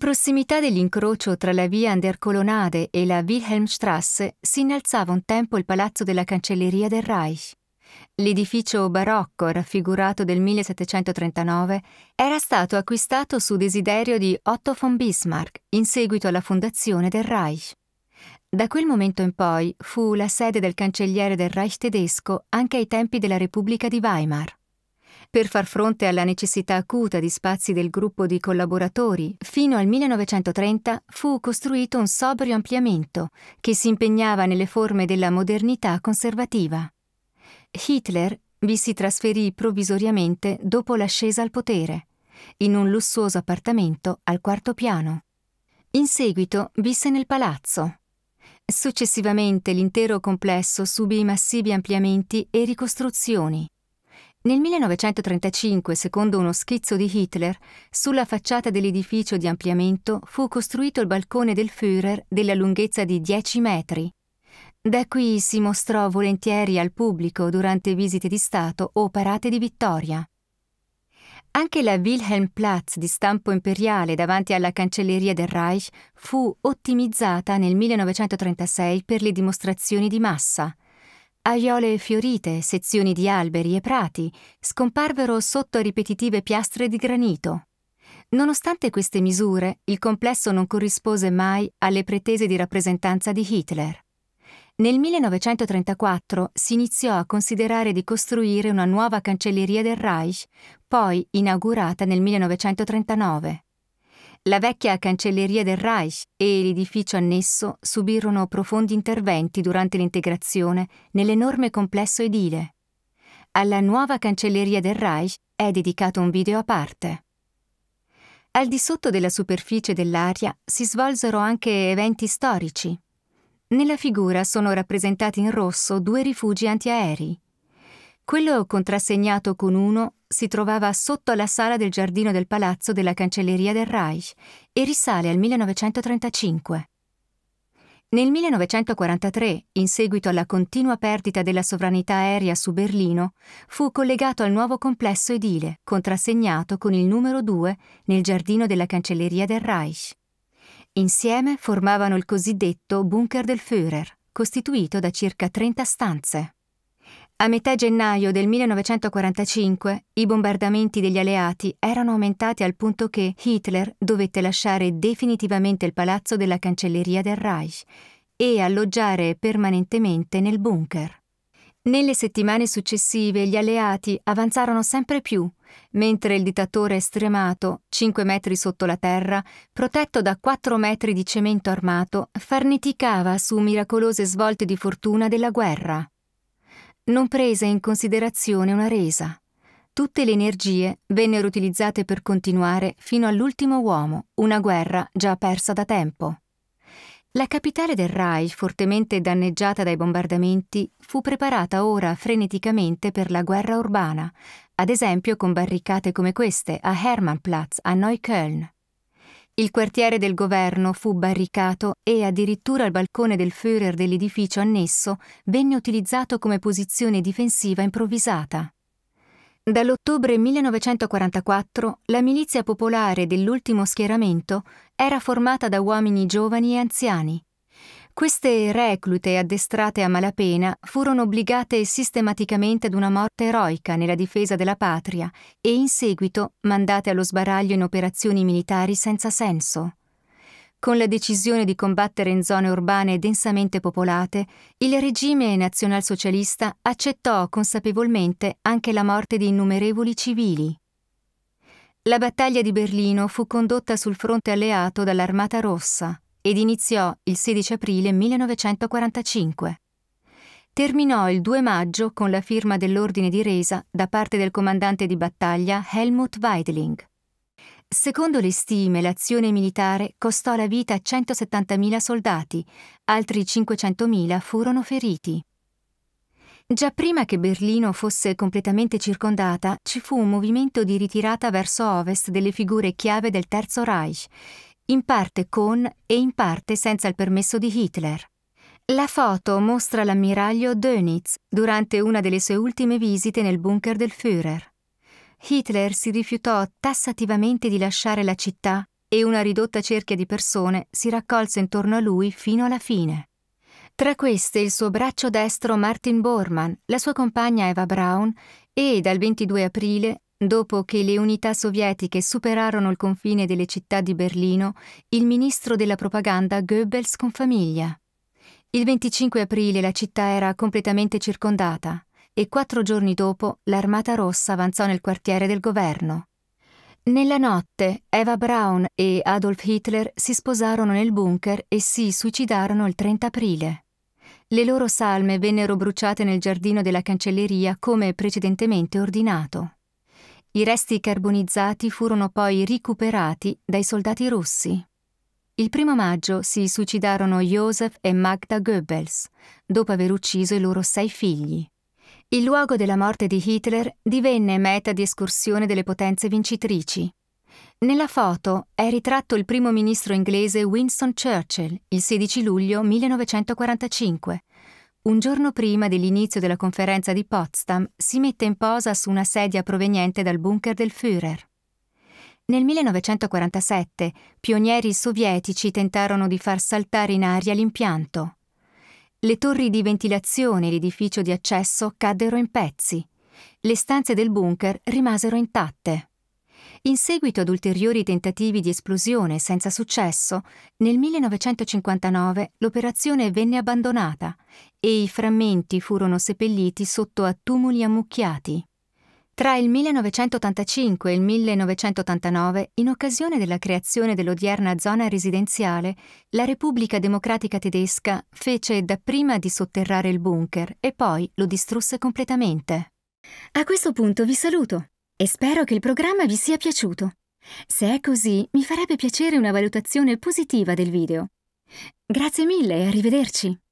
In prossimità dell'incrocio tra la via Andercolonade e la Wilhelmstrasse si innalzava un tempo il palazzo della cancelleria del Reich. L'edificio barocco raffigurato del 1739 era stato acquistato su desiderio di Otto von Bismarck in seguito alla fondazione del Reich. Da quel momento in poi fu la sede del cancelliere del Reich tedesco anche ai tempi della Repubblica di Weimar per far fronte alla necessità acuta di spazi del gruppo di collaboratori, fino al 1930 fu costruito un sobrio ampliamento che si impegnava nelle forme della modernità conservativa. Hitler vi si trasferì provvisoriamente dopo l'ascesa al potere, in un lussuoso appartamento al quarto piano. In seguito visse nel palazzo. Successivamente l'intero complesso subì massivi ampliamenti e ricostruzioni. Nel 1935, secondo uno schizzo di Hitler, sulla facciata dell'edificio di ampliamento fu costruito il balcone del Führer della lunghezza di 10 metri. Da qui si mostrò volentieri al pubblico durante visite di Stato o parate di vittoria. Anche la Wilhelmplatz di stampo imperiale davanti alla cancelleria del Reich fu ottimizzata nel 1936 per le dimostrazioni di massa – aiole fiorite, sezioni di alberi e prati scomparvero sotto ripetitive piastre di granito. Nonostante queste misure, il complesso non corrispose mai alle pretese di rappresentanza di Hitler. Nel 1934 si iniziò a considerare di costruire una nuova cancelleria del Reich, poi inaugurata nel 1939 la vecchia cancelleria del Reich e l'edificio annesso subirono profondi interventi durante l'integrazione nell'enorme complesso edile. Alla nuova cancelleria del Reich è dedicato un video a parte. Al di sotto della superficie dell'aria si svolsero anche eventi storici. Nella figura sono rappresentati in rosso due rifugi antiaerei. Quello contrassegnato con uno si trovava sotto la sala del giardino del palazzo della Cancelleria del Reich e risale al 1935. Nel 1943, in seguito alla continua perdita della sovranità aerea su Berlino, fu collegato al nuovo complesso edile, contrassegnato con il numero 2 nel giardino della Cancelleria del Reich. Insieme formavano il cosiddetto bunker del Führer, costituito da circa 30 stanze. A metà gennaio del 1945 i bombardamenti degli alleati erano aumentati al punto che Hitler dovette lasciare definitivamente il palazzo della cancelleria del Reich e alloggiare permanentemente nel bunker. Nelle settimane successive gli alleati avanzarono sempre più, mentre il dittatore estremato, 5 metri sotto la terra, protetto da 4 metri di cemento armato, farneticava su miracolose svolte di fortuna della guerra non prese in considerazione una resa. Tutte le energie vennero utilizzate per continuare fino all'ultimo uomo, una guerra già persa da tempo. La capitale del Rai, fortemente danneggiata dai bombardamenti, fu preparata ora freneticamente per la guerra urbana, ad esempio con barricate come queste a Hermannplatz, a Neukölln. Il quartiere del governo fu barricato e addirittura il balcone del Führer dell'edificio annesso venne utilizzato come posizione difensiva improvvisata. Dall'ottobre 1944 la milizia popolare dell'ultimo schieramento era formata da uomini giovani e anziani. Queste reclute addestrate a malapena furono obbligate sistematicamente ad una morte eroica nella difesa della patria e in seguito mandate allo sbaraglio in operazioni militari senza senso. Con la decisione di combattere in zone urbane densamente popolate, il regime nazionalsocialista accettò consapevolmente anche la morte di innumerevoli civili. La battaglia di Berlino fu condotta sul fronte alleato dall'Armata Rossa ed iniziò il 16 aprile 1945. Terminò il 2 maggio con la firma dell'ordine di resa da parte del comandante di battaglia Helmut Weidling. Secondo le stime, l'azione militare costò la vita a 170.000 soldati, altri 500.000 furono feriti. Già prima che Berlino fosse completamente circondata, ci fu un movimento di ritirata verso ovest delle figure chiave del Terzo Reich, in parte con e in parte senza il permesso di Hitler. La foto mostra l'ammiraglio Dönitz durante una delle sue ultime visite nel bunker del Führer. Hitler si rifiutò tassativamente di lasciare la città e una ridotta cerchia di persone si raccolse intorno a lui fino alla fine. Tra queste il suo braccio destro Martin Bormann, la sua compagna Eva Braun e, dal 22 aprile, Dopo che le unità sovietiche superarono il confine delle città di Berlino, il ministro della propaganda Goebbels con famiglia. Il 25 aprile la città era completamente circondata e quattro giorni dopo l'Armata Rossa avanzò nel quartiere del governo. Nella notte Eva Braun e Adolf Hitler si sposarono nel bunker e si suicidarono il 30 aprile. Le loro salme vennero bruciate nel giardino della cancelleria come precedentemente ordinato. I resti carbonizzati furono poi recuperati dai soldati russi. Il primo maggio si suicidarono Joseph e Magda Goebbels, dopo aver ucciso i loro sei figli. Il luogo della morte di Hitler divenne meta di escursione delle potenze vincitrici. Nella foto è ritratto il primo ministro inglese Winston Churchill il 16 luglio 1945, un giorno prima dell'inizio della conferenza di Potsdam, si mette in posa su una sedia proveniente dal bunker del Führer. Nel 1947 pionieri sovietici tentarono di far saltare in aria l'impianto. Le torri di ventilazione e l'edificio di accesso caddero in pezzi. Le stanze del bunker rimasero intatte. In seguito ad ulteriori tentativi di esplosione senza successo, nel 1959 l'operazione venne abbandonata e i frammenti furono seppelliti sotto a tumuli ammucchiati. Tra il 1985 e il 1989, in occasione della creazione dell'odierna zona residenziale, la Repubblica Democratica Tedesca fece dapprima di sotterrare il bunker e poi lo distrusse completamente. A questo punto vi saluto e spero che il programma vi sia piaciuto. Se è così, mi farebbe piacere una valutazione positiva del video. Grazie mille e arrivederci!